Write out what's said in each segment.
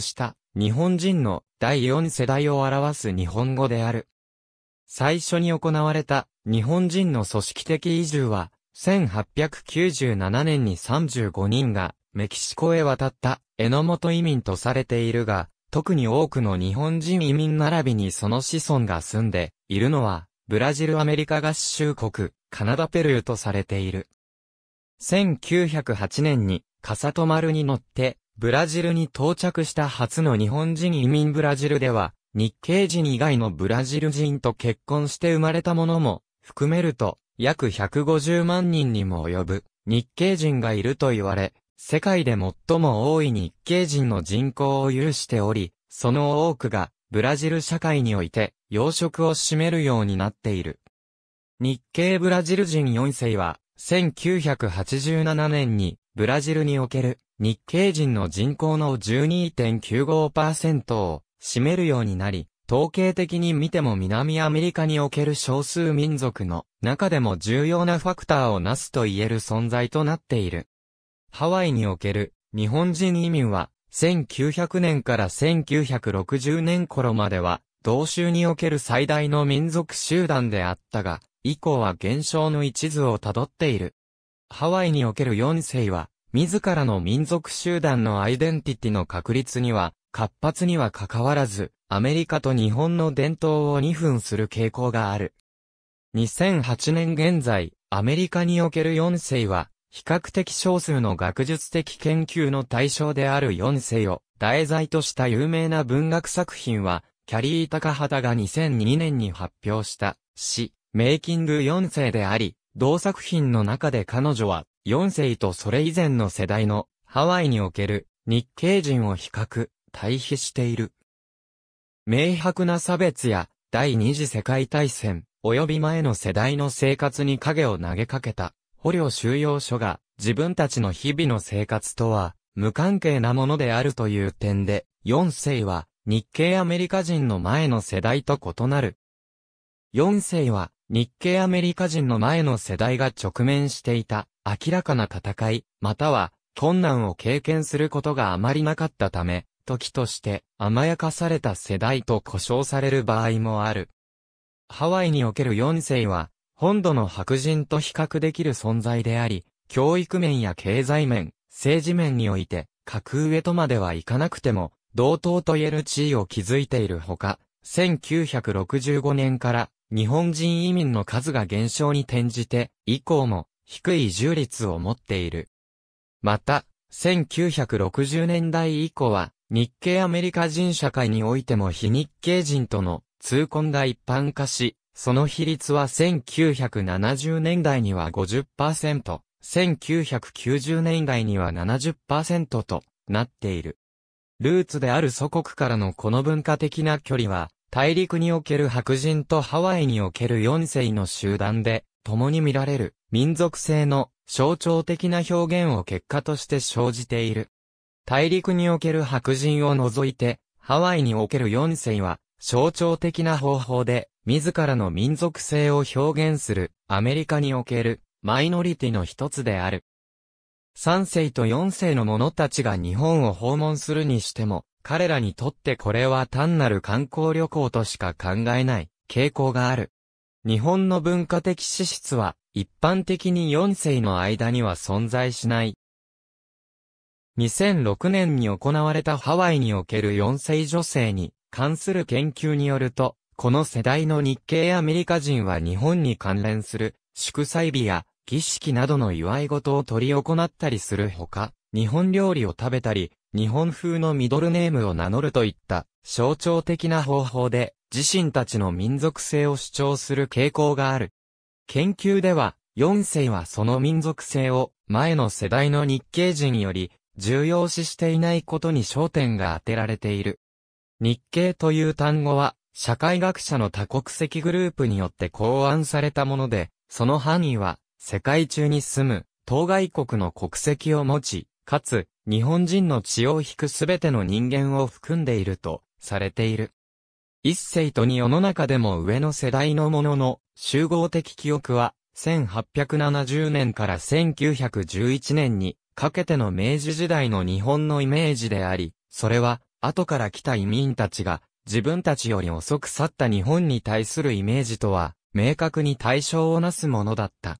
した日本人の第4世代を表す日本語である。最初に行われた日本人の組織的移住は、1897年に35人がメキシコへ渡った榎本移民とされているが、特に多くの日本人移民並びにその子孫が住んでいるのは、ブラジルアメリカ合衆国、カナダペルーとされている。1908年に、カサトマルに乗って、ブラジルに到着した初の日本人移民ブラジルでは、日系人以外のブラジル人と結婚して生まれたものも、含めると、約150万人にも及ぶ、日系人がいると言われ、世界で最も多い日系人の人口を有しており、その多くが、ブラジル社会において、養殖を占めるようになっている。日系ブラジル人4世は、1987年に、ブラジルにおける、日系人の人口の12.95%を占めるようになり、統計的に見ても南アメリカにおける少数民族の中でも重要なファクターをなすと言える存在となっている。ハワイにおける日本人移民は1900年から1960年頃までは同州における最大の民族集団であったが、以降は減少の一途をたどっている。ハワイにおける4世は自らの民族集団のアイデンティティの確立には、活発には関わらず、アメリカと日本の伝統を2分する傾向がある。2008年現在、アメリカにおける4世は、比較的少数の学術的研究の対象である4世を題材とした有名な文学作品は、キャリー・タカハタが2002年に発表した詩、メイキング4世であり、同作品の中で彼女は4世とそれ以前の世代のハワイにおける日系人を比較、対比している。明白な差別や第二次世界大戦及び前の世代の生活に影を投げかけた捕虜収容所が自分たちの日々の生活とは無関係なものであるという点で4世は日系アメリカ人の前の世代と異なる。4世は日系アメリカ人の前の世代が直面していた明らかな戦い、または困難を経験することがあまりなかったため、時として甘やかされた世代と呼称される場合もある。ハワイにおける4世は、本土の白人と比較できる存在であり、教育面や経済面、政治面において、格上とまではいかなくても、同等と言える地位を築いているほか、1965年から日本人移民の数が減少に転じて、以降も低い移住率を持っている。また、1960年代以降は、日系アメリカ人社会においても非日系人との通婚が一般化し、その比率は1970年代には50%、1990年代には70%となっている。ルーツである祖国からのこの文化的な距離は、大陸における白人とハワイにおける4世の集団で、共に見られる。民族性の象徴的な表現を結果として生じている。大陸における白人を除いて、ハワイにおける4世は、象徴的な方法で、自らの民族性を表現する、アメリカにおける、マイノリティの一つである。3世と4世の者たちが日本を訪問するにしても、彼らにとってこれは単なる観光旅行としか考えない傾向がある。日本の文化的資質は一般的に4世の間には存在しない。2006年に行われたハワイにおける4世女性に関する研究によると、この世代の日系アメリカ人は日本に関連する祝祭日や儀式などの祝い事を取り行ったりするほか、日本料理を食べたり、日本風のミドルネームを名乗るといった象徴的な方法で自身たちの民族性を主張する傾向がある。研究では、四世はその民族性を前の世代の日系人より重要視していないことに焦点が当てられている。日系という単語は社会学者の多国籍グループによって考案されたもので、その範囲は世界中に住む当該国の国籍を持ち、かつ日本人の血を引くすべての人間を含んでいるとされている。一世と二世の中でも上の世代のものの集合的記憶は1870年から1911年にかけての明治時代の日本のイメージであり、それは後から来た移民たちが自分たちより遅く去った日本に対するイメージとは明確に対象をなすものだった。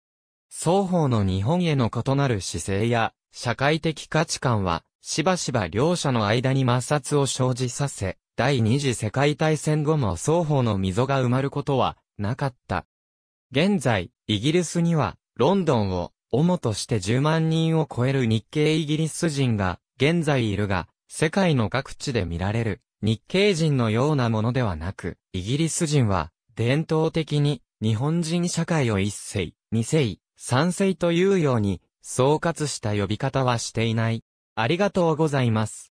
双方の日本への異なる姿勢や社会的価値観はしばしば両者の間に摩擦を生じさせ、第二次世界大戦後も双方の溝が埋まることはなかった。現在、イギリスには、ロンドンを主として10万人を超える日系イギリス人が現在いるが、世界の各地で見られる日系人のようなものではなく、イギリス人は伝統的に日本人社会を一世、二世、三世というように総括した呼び方はしていない。ありがとうございます。